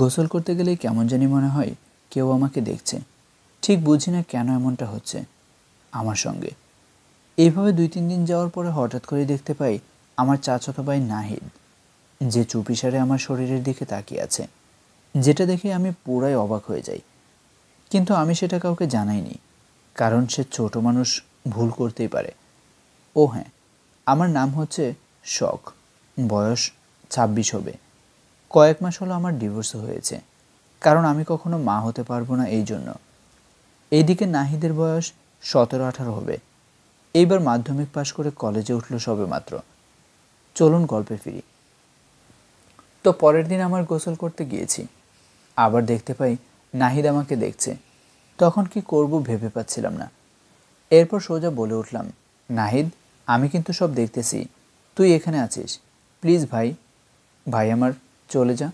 গোসল করতে গেলে কেমন জানি মনে হয় কেউ আমাকে দেখছে ঠিক বুঝি না কেন এমনটা হচ্ছে আমার সঙ্গে এইভাবে দুই তিন দিন যাওয়ার পরে হঠাৎ করে দেখতে পাই আমার চাচাতো ভাই নাহিদ যে চুপিসারে আমার শরীরের দিকে তাকিয়ে আছে যেটা দেখে আমি পুরাই অবাক হয়ে যাই কিন্তু আমি সেটা কাউকে জানাইনি কারণ সে ছোট মানুষ ভুল করতেই পারে ও হ্যাঁ আমার নাম হচ্ছে শখ বয়স ছাব্বিশ হবে কয়েক মাস হলো আমার ডিভোর্স হয়েছে কারণ আমি কখনো মা হতে পারবো না এই জন্য এইদিকে নাহিদের বয়স সতেরো আঠারো হবে এইবার মাধ্যমিক পাশ করে কলেজে উঠলো সবে মাত্র চলুন গল্পে ফিরি তো পরের দিন আমার গোসল করতে গিয়েছি আবার দেখতে পাই নাহিদ আমাকে দেখছে তখন কি করব ভেবে পাচ্ছিলাম না এরপর সোজা বলে উঠলাম নাহিদ আমি কিন্তু সব দেখতেছি তুই এখানে আছিস প্লিজ ভাই ভাই আমার চলে যা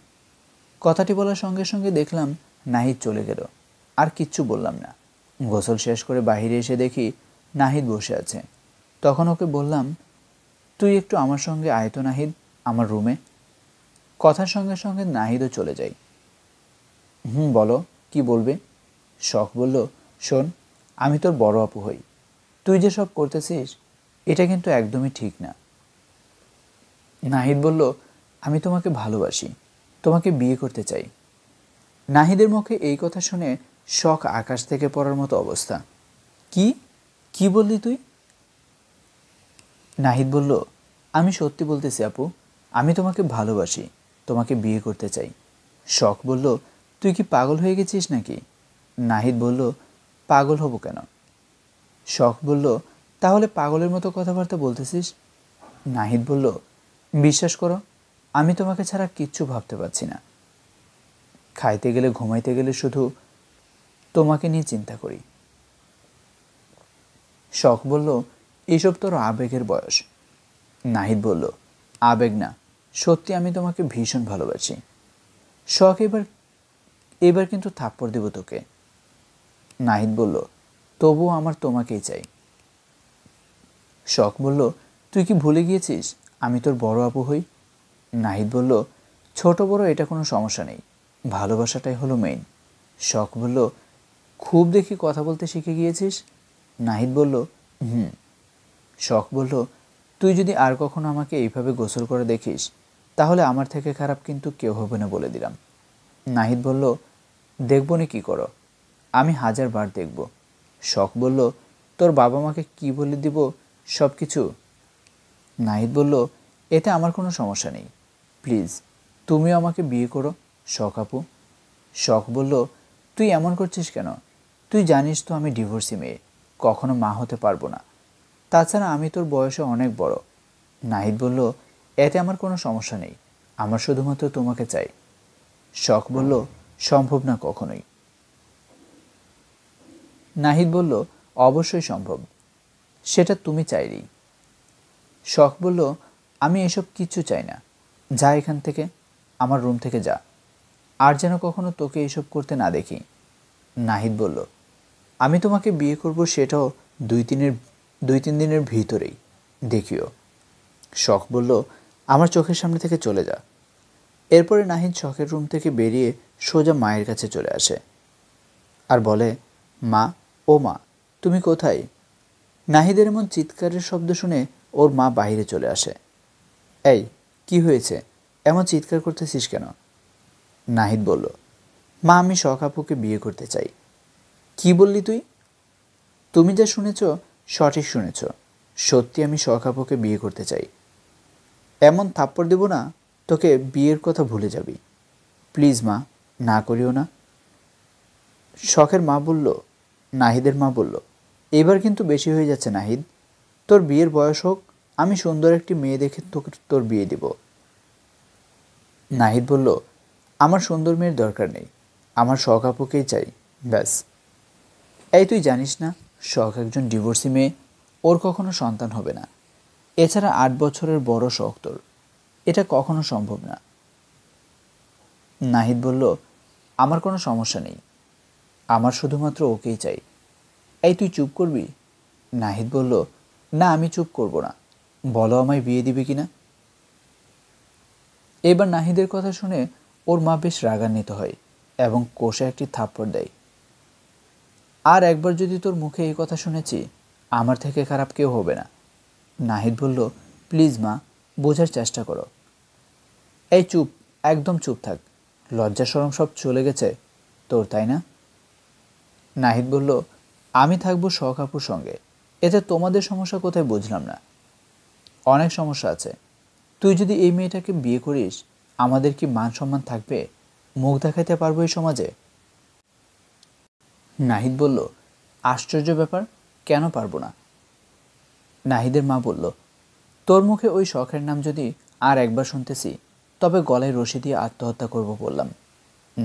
কথাটি বলার সঙ্গে সঙ্গে দেখলাম নাহিদ চলে গেল আর কিচ্ছু বললাম না গোসল শেষ করে বাহিরে এসে দেখি নাহিদ বসে আছে তখন ওকে বললাম তুই একটু আমার সঙ্গে আয়তো নাহিদ আমার রুমে কথার সঙ্গে সঙ্গে নাহিদও চলে যাই হুম বলো কি বলবে শখ বলল শোন আমি তোর বড় আপু হই তুই যে সব করতেছিস এটা কিন্তু একদমই ঠিক না নাহিদ বলল আমি তোমাকে ভালোবাসি তোমাকে বিয়ে করতে চাই নাহিদের মুখে এই কথা শুনে শখ আকাশ থেকে পড়ার মতো অবস্থা কি কি বললি তুই নাহিদ বলল আমি সত্যি বলতেছি আপু আমি তোমাকে ভালোবাসি তোমাকে বিয়ে করতে চাই শখ বলল তুই কি পাগল হয়ে গেছিস নাকি নাহিদ বলল পাগল হব কেন শখ বলল তাহলে পাগলের মতো কথাবার্তা বলতেছিস নাহিদ বলল বিশ্বাস করো আমি তোমাকে ছাড়া কিচ্ছু ভাবতে পারছি না খাইতে গেলে ঘুমাইতে গেলে শুধু তোমাকে নিয়ে চিন্তা করি শখ বলল এসব তোর আবেগের বয়স নাহিদ বলল আবেগ না সত্যি আমি তোমাকে ভীষণ ভালোবাসি শখ এবার এবার কিন্তু থাপ্পড় দেব তোকে নাহিদ বলল তবুও আমার তোমাকেই চাই শখ বলল তুই কি ভুলে গিয়েছিস আমি তোর বড় আপু হই নাহিদ বলল ছোট বড় এটা কোনো সমস্যা নেই ভালোবাসাটাই হলো মেইন শখ বলল খুব দেখি কথা বলতে শিখে গিয়েছিস নাহিদ বলল হুম শখ বলল তুই যদি আর কখনো আমাকে এইভাবে গোসল করে দেখিস তাহলে আমার থেকে খারাপ কিন্তু কেউ হবে না বলে দিলাম নাহিদ বলল দেখবো না কী করো আমি হাজারবার দেখব শখ বলল তোর বাবা মাকে কি বলে দিব সব কিছু নাহিদ বলল এতে আমার কোনো সমস্যা নেই প্লিজ তুমিও আমাকে বিয়ে করো শখ আপু শখ বলল তুই এমন করছিস কেন তুই জানিস তো আমি ডিভোর্সি মেয়ে কখনো মা হতে পারবো না তাছাড়া আমি তোর বয়সে অনেক বড় নাহিদ বলল এতে আমার কোনো সমস্যা নেই আমার শুধুমাত্র তোমাকে চাই শখ বলল সম্ভব না কখনোই নাহিদ বলল অবশ্যই সম্ভব সেটা তুমি চাইলেই শখ বলল আমি এসব কিছু চাই না যা এখান থেকে আমার রুম থেকে যা আর যেন কখনো তোকে এসব করতে না দেখি নাহিদ বলল আমি তোমাকে বিয়ে করব সেটাও দুই তিনের দুই তিন দিনের ভিতরেই দেখিও শখ বলল আমার চোখের সামনে থেকে চলে যা এরপরে নাহিদ শখের রুম থেকে বেরিয়ে সোজা মায়ের কাছে চলে আসে আর বলে মা ও মা তুমি কোথায় নাহিদের এমন চিৎকারের শব্দ শুনে ওর মা বাহিরে চলে আসে এই কি হয়েছে এমন চিৎকার করতেছিস কেন নাহিদ বলল মা আমি সকাপুকে বিয়ে করতে চাই কি বললি তুই তুমি যা শুনেছ সঠিক শুনেছ সত্যি আমি সকাপুকে বিয়ে করতে চাই এমন থাপ্পড় দেব না তোকে বিয়ের কথা ভুলে যাবি প্লিজ মা না করিও না শখের মা বলল নাহিদের মা বলল এবার কিন্তু বেশি হয়ে যাচ্ছে নাহিদ তোর বিয়ের বয়স হোক আমি সুন্দর একটি মেয়ে দেখে তোকে তোর বিয়ে দেব নাহিদ বলল আমার সুন্দর মেয়ের দরকার নেই আমার শখ আপুকেই চাই ব্যাস এই তুই জানিস না শখ একজন ডিভোর্সি মেয়ে ওর কখনো সন্তান হবে না এছাড়া আট বছরের বড় শখ তোর এটা কখনো সম্ভব না নাহিদ বলল আমার কোনো সমস্যা নেই আমার শুধুমাত্র ওকেই চাই এই তুই চুপ করবি নাহিদ বলল না আমি চুপ করব না বলো আমায় বিয়ে দিবে কি না এবার নাহিদের কথা শুনে ওর মা বেশ রাগান্বিত হয় এবং কোষে একটি থাপ্পড় দেয় আর একবার যদি তোর মুখে এই কথা শুনেছি আমার থেকে খারাপ কেউ হবে না নাহিদ বলল প্লিজ মা বোঝার চেষ্টা করো এই চুপ একদম চুপ থাক লজ্জা সরম সব চলে গেছে তোর তাই না নাহিদ বলল আমি থাকবো শখ কাপুর সঙ্গে এতে তোমাদের সমস্যা কোথায় বুঝলাম না অনেক সমস্যা আছে তুই যদি এই মেয়েটাকে বিয়ে করিস আমাদের কি মান সম্মান থাকবে মুখ দেখাতে পারবো এই সমাজে নাহিদ বলল আশ্চর্য ব্যাপার কেন পারবো না নাহিদের মা বলল তোর মুখে ওই শখের নাম যদি আর একবার শুনতেছি তবে গলায় রশি দিয়ে আত্মহত্যা করব বললাম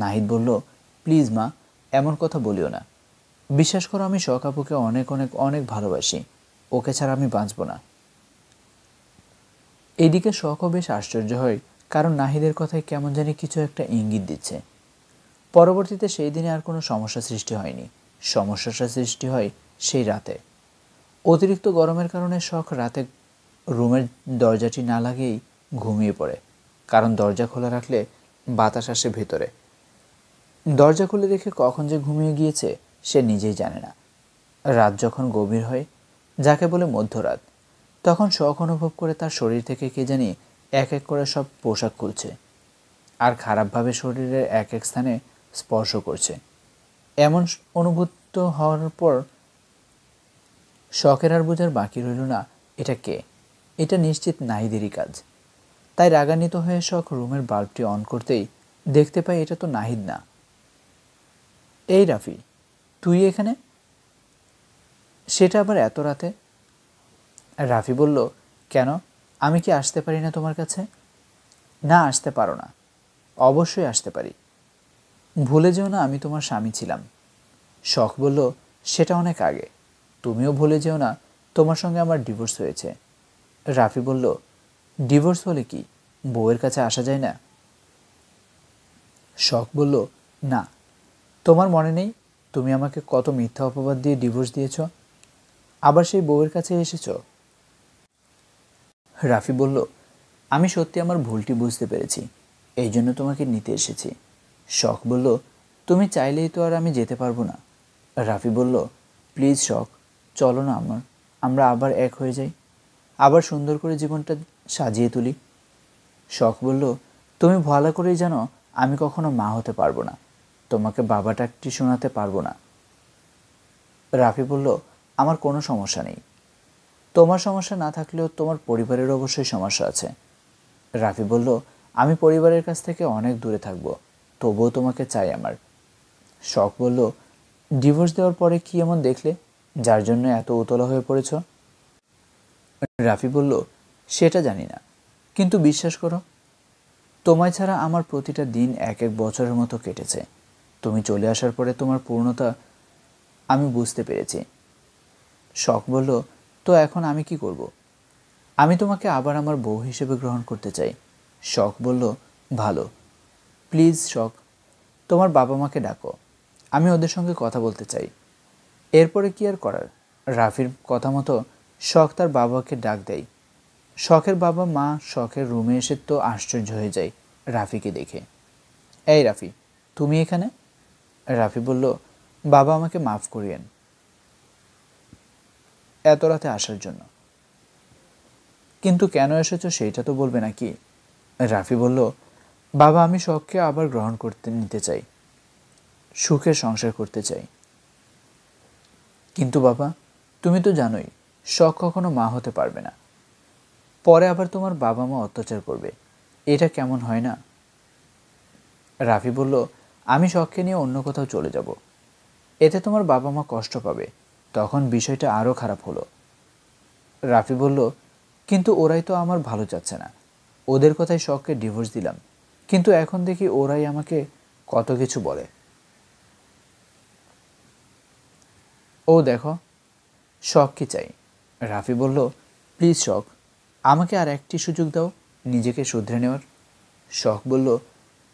নাহিদ বলল প্লিজ মা এমন কথা বলিও না বিশ্বাস করো আমি শখ আপুকে অনেক অনেক অনেক ভালোবাসি ওকে ছাড়া আমি বাঁচব না এদিকে শখও বেশ আশ্চর্য হয় কারণ নাহিদের কথায় কেমন জানি কিছু একটা ইঙ্গিত দিচ্ছে পরবর্তীতে সেই দিনে আর কোনো সমস্যা সৃষ্টি হয়নি সমস্যাটা সৃষ্টি হয় সেই রাতে অতিরিক্ত গরমের কারণে শখ রাতে রুমের দরজাটি না লাগিয়েই ঘুমিয়ে পড়ে কারণ দরজা খোলা রাখলে বাতাস আসে ভেতরে দরজা খুলে রেখে কখন যে ঘুমিয়ে গিয়েছে সে নিজেই জানে না রাত যখন গভীর হয় যাকে বলে মধ্যরাত তখন শখ অনুভব করে তার শরীর থেকে কে জানি এক এক করে সব পোশাক খুলছে আর খারাপভাবে শরীরের এক এক স্থানে স্পর্শ করছে এমন অনুভূত হওয়ার পর শখের আর বোঝার বাকি রইল না এটা কে এটা নিশ্চিত নাহিদেরই কাজ তাই রাগান্বিত হয়ে শখ রুমের বাল্বটি অন করতেই দেখতে পাই এটা তো নাহিদ না এই রাফি তুই এখানে সেটা আবার এত রাতে রাফি বলল কেন আমি কি আসতে পারি না তোমার কাছে না আসতে পারো না অবশ্যই আসতে পারি ভুলে যেও না আমি তোমার স্বামী ছিলাম শখ বলল সেটা অনেক আগে তুমিও ভুলে যেও না তোমার সঙ্গে আমার ডিভোর্স হয়েছে রাফি বলল ডিভোর্স হলে কি বউয়ের কাছে আসা যায় না শখ বলল না তোমার মনে নেই তুমি আমাকে কত মিথ্যা অপবাদ দিয়ে ডিভোর্স দিয়েছ আবার সেই বউয়ের কাছে এসেছো রাফি বলল আমি সত্যি আমার ভুলটি বুঝতে পেরেছি এই জন্য তোমাকে নিতে এসেছি শখ বলল তুমি চাইলেই তো আর আমি যেতে পারবো না রাফি বলল প্লিজ শখ চলো না আমার আমরা আবার এক হয়ে যাই আবার সুন্দর করে জীবনটা সাজিয়ে তুলি শখ বলল তুমি ভালো করেই জানো আমি কখনো মা হতে পারবো না তোমাকে বাবাটা একটি শোনাতে পারবো না রাফি বলল আমার কোনো সমস্যা নেই তোমার সমস্যা না থাকলেও তোমার পরিবারের অবশ্যই সমস্যা আছে রাফি বলল আমি পরিবারের কাছ থেকে অনেক দূরে থাকবো তবুও তোমাকে চাই আমার শখ বলল ডিভোর্স দেওয়ার পরে কি এমন দেখলে যার জন্য এত উতলা হয়ে পড়েছ রাফি বলল সেটা জানি না কিন্তু বিশ্বাস করো তোমায় ছাড়া আমার প্রতিটা দিন এক এক বছরের মতো কেটেছে তুমি চলে আসার পরে তোমার পূর্ণতা আমি বুঝতে পেরেছি শখ বলল তো এখন আমি কি করব। আমি তোমাকে আবার আমার বউ হিসেবে গ্রহণ করতে চাই শখ বলল ভালো প্লিজ শখ তোমার বাবা মাকে ডাকো আমি ওদের সঙ্গে কথা বলতে চাই এরপরে কি আর করার রাফির কথা মতো শখ তার বাবাকে ডাক দেয় শখের বাবা মা শখের রুমে এসে তো আশ্চর্য হয়ে যায় রাফিকে দেখে এই রাফি তুমি এখানে রাফি বলল বাবা আমাকে মাফ করিয়েন এত রাতে আসার জন্য কিন্তু কেন এসেছো সেইটা তো বলবে নাকি রাফি বলল বাবা আমি শখকে আবার গ্রহণ করতে নিতে চাই সুখে সংসার করতে চাই কিন্তু বাবা তুমি তো জানোই শখ কখনো মা হতে পারবে না পরে আবার তোমার বাবা মা অত্যাচার করবে এটা কেমন হয় না রাফি বলল আমি শখকে নিয়ে অন্য কোথাও চলে যাব এতে তোমার বাবা মা কষ্ট পাবে তখন বিষয়টা আরও খারাপ হলো রাফি বলল কিন্তু ওরাই তো আমার ভালো যাচ্ছে না ওদের কথায় শখকে ডিভোর্স দিলাম কিন্তু এখন দেখি ওরাই আমাকে কত কিছু বলে ও দেখো শখ কি চাই রাফি বলল প্লিজ শখ আমাকে আর একটি সুযোগ দাও নিজেকে শুধরে নেওয়ার শখ বলল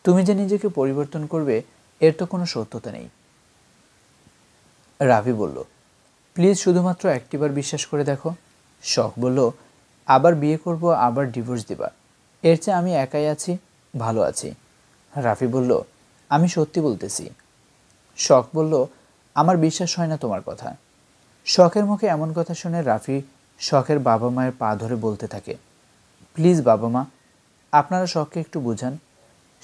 তুমি যে নিজেকে পরিবর্তন করবে এর তো কোনো সত্যতা নেই রাফি বলল প্লিজ শুধুমাত্র একটিবার বিশ্বাস করে দেখো শখ বলল আবার বিয়ে করব আবার ডিভোর্স দিবা এর চেয়ে আমি একাই আছি ভালো আছি রাফি বলল আমি সত্যি বলতেছি শখ বলল আমার বিশ্বাস হয় না তোমার কথা শখের মুখে এমন কথা শুনে রাফি শখের বাবা মায়ের পা ধরে বলতে থাকে প্লিজ বাবা মা আপনারা শখকে একটু বুঝান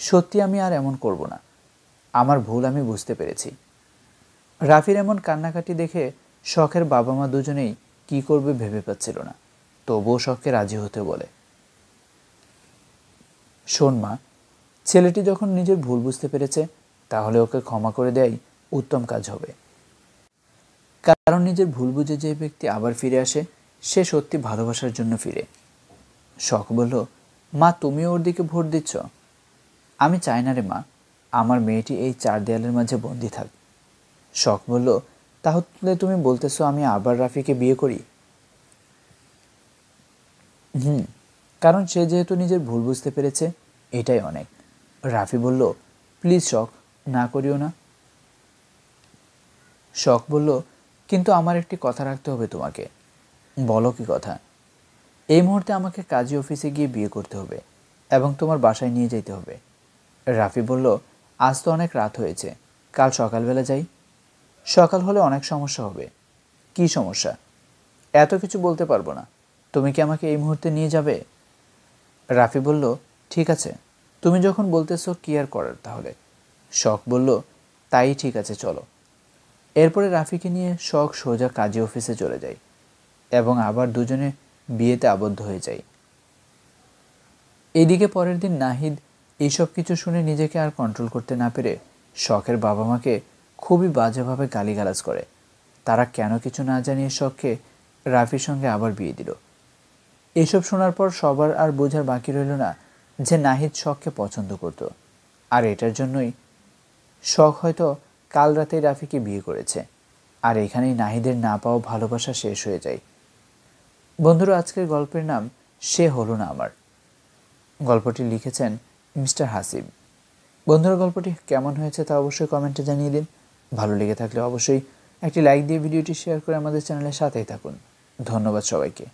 সত্যি আমি আর এমন করব না আমার ভুল আমি বুঝতে পেরেছি রাফির এমন কান্নাকাটি দেখে শখের বাবা মা দুজনেই কি করবে ভেবে পাচ্ছিল না তবুও শখকে রাজি হতে বলে শোন মা ছেলেটি যখন নিজের ভুল বুঝতে পেরেছে তাহলে ওকে ক্ষমা করে দেয়াই উত্তম কাজ হবে কারণ নিজের ভুল বুঝে যে ব্যক্তি আবার ফিরে আসে সে সত্যি ভালোবাসার জন্য ফিরে শখ বলল মা তুমি ওর দিকে ভোট দিচ্ছ আমি চাই না রে মা আমার মেয়েটি এই চার দেয়ালের মাঝে বন্দি থাক শখ বলল তাহলে তুমি বলতেছো আমি আবার রাফিকে বিয়ে করি হুম কারণ সে যেহেতু নিজের ভুল বুঝতে পেরেছে এটাই অনেক রাফি বলল প্লিজ শখ না করিও না শখ বলল কিন্তু আমার একটি কথা রাখতে হবে তোমাকে বলো কি কথা এই মুহূর্তে আমাকে কাজী অফিসে গিয়ে বিয়ে করতে হবে এবং তোমার বাসায় নিয়ে যেতে হবে রাফি বলল আজ তো অনেক রাত হয়েছে কাল সকালবেলা যাই সকাল হলে অনেক সমস্যা হবে কি সমস্যা এত কিছু বলতে পারবো না তুমি কি আমাকে এই মুহূর্তে নিয়ে যাবে রাফি বলল ঠিক আছে তুমি যখন বলতেছো কি আর করার তাহলে শখ বলল তাই ঠিক আছে চলো এরপরে রাফিকে নিয়ে শখ সোজা কাজী অফিসে চলে যাই এবং আবার দুজনে বিয়েতে আবদ্ধ হয়ে যাই এদিকে পরের দিন নাহিদ এইসব কিছু শুনে নিজেকে আর কন্ট্রোল করতে না পেরে শখের বাবা মাকে খুবই বাজেভাবে গালিগালাজ করে তারা কেন কিছু না জানিয়ে শখকে রাফির সঙ্গে আবার বিয়ে দিল এসব শোনার পর সবার আর বোঝার বাকি রইল না যে নাহিদ শখকে পছন্দ করত আর এটার জন্যই শখ হয়তো কাল রাতেই রাফিকে বিয়ে করেছে আর এখানেই নাহিদের না পাওয়া ভালোবাসা শেষ হয়ে যায় বন্ধুরা আজকের গল্পের নাম সে হলো না আমার গল্পটি লিখেছেন মিস্টার হাসিব বন্ধুরা গল্পটি কেমন হয়েছে তা অবশ্যই কমেন্টে জানিয়ে দিন ভালো লেগে থাকলে অবশ্যই একটি লাইক দিয়ে ভিডিওটি শেয়ার করে আমাদের চ্যানেলের সাথেই থাকুন ধন্যবাদ সবাইকে